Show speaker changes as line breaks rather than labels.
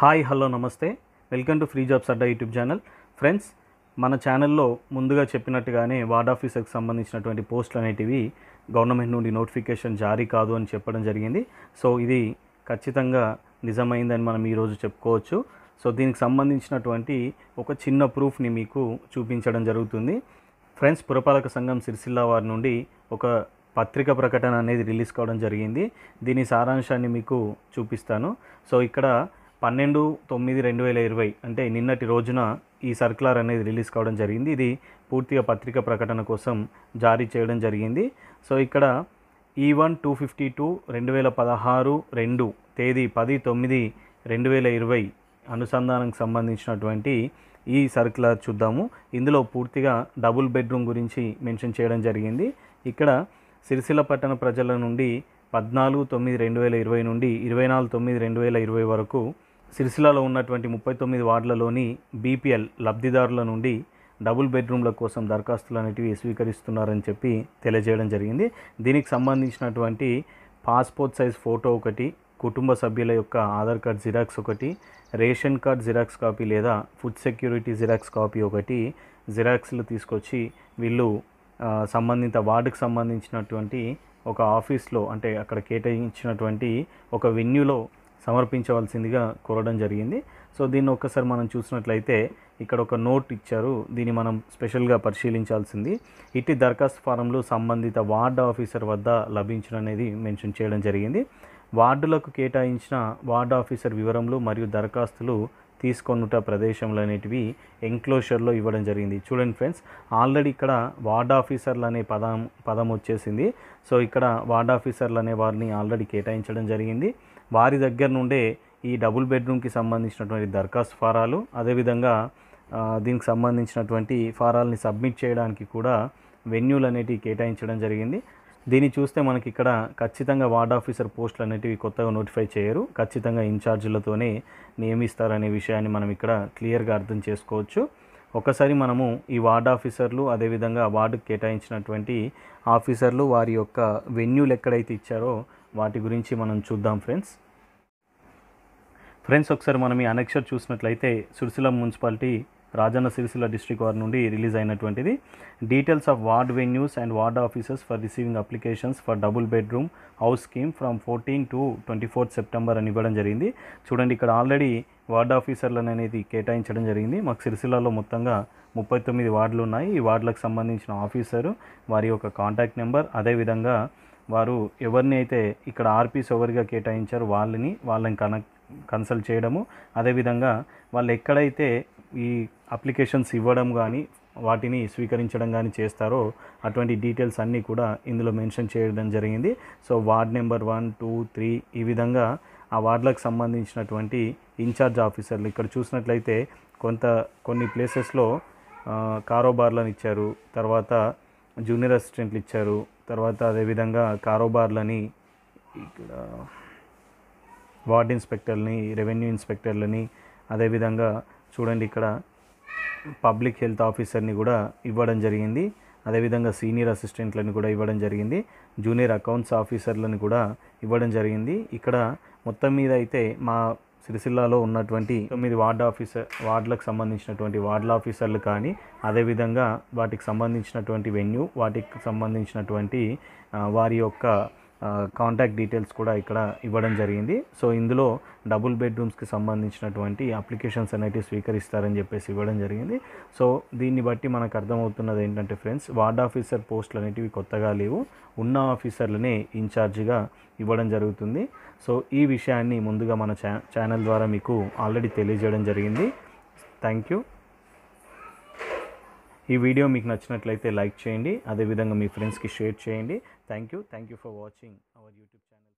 hi hello నమస్తే welcome to free jobs Adda YouTube channel friends మన ఛానల్లో ముందుగా చెప్పినట్టుగానే వార్డ్ ఆఫీసర్కి సంబంధించినటువంటి పోస్టులు అనేటివి గవర్నమెంట్ నుండి నోటిఫికేషన్ జారీ కాదు అని చెప్పడం జరిగింది సో ఇది ఖచ్చితంగా నిజమైందని మనం ఈరోజు చెప్పుకోవచ్చు సో దీనికి సంబంధించినటువంటి ఒక చిన్న ప్రూఫ్ని మీకు చూపించడం జరుగుతుంది ఫ్రెండ్స్ పురపాలక సంఘం సిరిసిల్ల వారి నుండి ఒక పత్రిక ప్రకటన అనేది రిలీజ్ కావడం జరిగింది దీని సారాంశాన్ని మీకు చూపిస్తాను సో ఇక్కడ పన్నెండు తొమ్మిది రెండు వేల ఇరవై అంటే నిన్నటి రోజున ఈ సర్క్యులర్ అనేది రిలీజ్ కావడం జరిగింది ఇది పూర్తిగా పత్రిక ప్రకటన కోసం జారీ చేయడం జరిగింది సో ఇక్కడ ఈ వన్ టూ ఫిఫ్టీ టూ రెండు వేల పదహారు రెండు తేదీ పది తొమ్మిది రెండు వేల ఇరవై అనుసంధానంకి సంబంధించినటువంటి ఈ సర్క్యులర్ చూద్దాము ఇందులో పూర్తిగా డబుల్ బెడ్రూమ్ గురించి మెన్షన్ చేయడం జరిగింది ఇక్కడ సిరిసిల్ల పట్టణ ప్రజల నుండి పద్నాలుగు తొమ్మిది రెండు వేల ఇరవై నుండి ఇరవై నాలుగు తొమ్మిది రెండు వేల ఇరవై వరకు సిరిసిలాలో ఉన్నటువంటి ముప్పై తొమ్మిది వార్డులలోని బీపీఎల్ లబ్ధిదారుల నుండి డబుల్ బెడ్రూమ్ల కోసం దరఖాస్తులు అనేటివి స్వీకరిస్తున్నారని చెప్పి తెలియజేయడం జరిగింది దీనికి సంబంధించినటువంటి పాస్పోర్ట్ సైజ్ ఫోటో ఒకటి కుటుంబ సభ్యుల యొక్క ఆధార్ కార్డ్ జిరాక్స్ ఒకటి రేషన్ కార్డ్ జిరాక్స్ కాపీ లేదా ఫుడ్ సెక్యూరిటీ జిరాక్స్ కాపీ ఒకటి జిరాక్స్లు తీసుకొచ్చి వీళ్ళు సంబంధిత వార్డుకు సంబంధించినటువంటి ఒక ఆఫీస్లో అంటే అక్కడ కేటాయించినటువంటి ఒక వెన్యూలో సమర్పించవలసిందిగా కోరడం జరిగింది సో దీన్ని ఒక్కసారి మనం చూసినట్లయితే ఇక్కడ ఒక నోట్ ఇచ్చారు దీన్ని మనం స్పెషల్గా పరిశీలించాల్సింది ఇట్టి దరఖాస్తు ఫారంలో సంబంధిత వార్డు ఆఫీసర్ వద్ద అనేది మెన్షన్ చేయడం జరిగింది వార్డులకు కేటాయించిన వార్డు ఆఫీసర్ వివరంలో మరియు దరఖాస్తులు తీసుకొనుట ప్రదేశంలో అనేటివి ఎంక్లోజర్లో ఇవ్వడం జరిగింది చూడండి ఫ్రెండ్స్ ఆల్రెడీ ఇక్కడ వార్డ్ ఆఫీసర్లు అనే పదం పదం వచ్చేసింది సో ఇక్కడ వార్డ్ ఆఫీసర్లు అనే వారిని ఆల్రెడీ కేటాయించడం జరిగింది వారి దగ్గర నుండే ఈ డబుల్ బెడ్రూమ్కి సంబంధించినటువంటి దరఖాస్తు ఫారాలు అదేవిధంగా దీనికి సంబంధించినటువంటి ఫారాలని సబ్మిట్ చేయడానికి కూడా వెన్యూలు అనేటివి కేటాయించడం జరిగింది దీన్ని చూస్తే మనకి ఇక్కడ ఖచ్చితంగా వార్డ్ ఆఫీసర్ పోస్టులు అనేటివి కొత్తగా నోటిఫై చేయరు ఖచ్చితంగా ఇన్ఛార్జీలతోనే నియమిస్తారనే విషయాన్ని మనం ఇక్కడ క్లియర్గా అర్థం చేసుకోవచ్చు ఒకసారి మనము ఈ వార్డ్ ఆఫీసర్లు అదేవిధంగా వార్డుకు కేటాయించినటువంటి ఆఫీసర్లు వారి యొక్క వెన్యూలు ఎక్కడైతే ఇచ్చారో వాటి గురించి మనం చూద్దాం ఫ్రెండ్స్ ఫ్రెండ్స్ ఒకసారి మనం ఈ అనెక్షర్ చూసినట్లయితే సుర్సిలం మున్సిపాలిటీ రాజన్న సిరిసిల్ల డిస్ట్రిక్ట్ వారి నుండి రిలీజ్ అయినటువంటిది details of ward venues and ward officers for receiving applications for double bedroom house scheme from fourteen to twenty fourth September అని ఇవ్వడం జరిగింది చూడండి ఇక్కడ ఆల్రెడీ వార్డ్ ఆఫీసర్లను అనేది కేటాయించడం జరిగింది మాకు సిరిసిల్లలో మొత్తంగా ముప్పై తొమ్మిది వార్డులు ఉన్నాయి ఈ వార్డులకు సంబంధించిన ఆఫీసరు వారి యొక్క కాంటాక్ట్ నెంబర్ అదేవిధంగా వారు ఎవరిని అయితే ఇక్కడ ఆర్పీస్ ఎవరిగా కేటాయించారు వాళ్ళని వాళ్ళని కనెక్ట్ కన్సల్ట్ చేయడము అదేవిధంగా వాళ్ళు ఎక్కడైతే ఈ అప్లికేషన్స్ ఇవ్వడం కానీ వాటిని స్వీకరించడం కానీ చేస్తారో అటువంటి డీటెయిల్స్ అన్నీ కూడా ఇందులో మెన్షన్ చేయడం జరిగింది so ward number one two three ఈ విధంగా ఆ వార్డులకు సంబంధించినటువంటి ఇన్ఛార్జ్ ఆఫీసర్లు ఇక్కడ చూసినట్లయితే కొంత కొన్ని ప్లేసెస్లో కారోబార్లను ఇచ్చారు తర్వాత జూనియర్ అసిస్టెంట్లు ఇచ్చారు తర్వాత అదేవిధంగా కారోబార్లని ఇక్కడ వార్డ్ ఇన్స్పెక్టర్ని రెవెన్యూ ఇన్స్పెక్టర్లని అదేవిధంగా చూడండి ఇక్కడ పబ్లిక్ హెల్త్ ఆఫీసర్ని కూడా ఇవ్వడం జరిగింది అదేవిధంగా సీనియర్ అసిస్టెంట్లను కూడా ఇవ్వడం జరిగింది జూనియర్ అకౌంట్స్ ఆఫీసర్లను కూడా ఇవ్వడం జరిగింది ఇక్కడ మొత్తం మీద అయితే మా సిరిసిల్లాలో ఉన్నటువంటి తొమ్మిది వార్డ్ ఆఫీసర్ వార్డులకు సంబంధించినటువంటి వార్డుల ఆఫీసర్లు కానీ అదేవిధంగా వాటికి సంబంధించినటువంటి వెన్యూ వాటికి సంబంధించినటువంటి వారి యొక్క కాంటాక్ట్ డీటెయిల్స్ కూడా ఇక్కడ ఇవ్వడం జరిగింది సో ఇందులో డబుల్ బెడ్రూమ్స్కి సంబంధించినటువంటి అప్లికేషన్స్ అనేవి స్వీకరిస్తారని చెప్పేసి ఇవ్వడం జరిగింది సో దీన్ని బట్టి మనకు అర్థమవుతున్నది ఏంటంటే ఫ్రెండ్స్ వార్డ్ ఆఫీసర్ పోస్టులు అనేటివి కొత్తగా లేవు ఉన్న ఆఫీసర్లనే ఇన్ఛార్జిగా ఇవ్వడం జరుగుతుంది సో ఈ విషయాన్ని ముందుగా మన ఛానల్ ద్వారా మీకు ఆల్రెడీ తెలియజేయడం జరిగింది థ్యాంక్ యూ ఈ వీడియో మీకు నచ్చినట్లయితే లైక్ చేయండి అదేవిధంగా మీ ఫ్రెండ్స్కి షేర్ చేయండి thank you thank you for watching our YouTube channel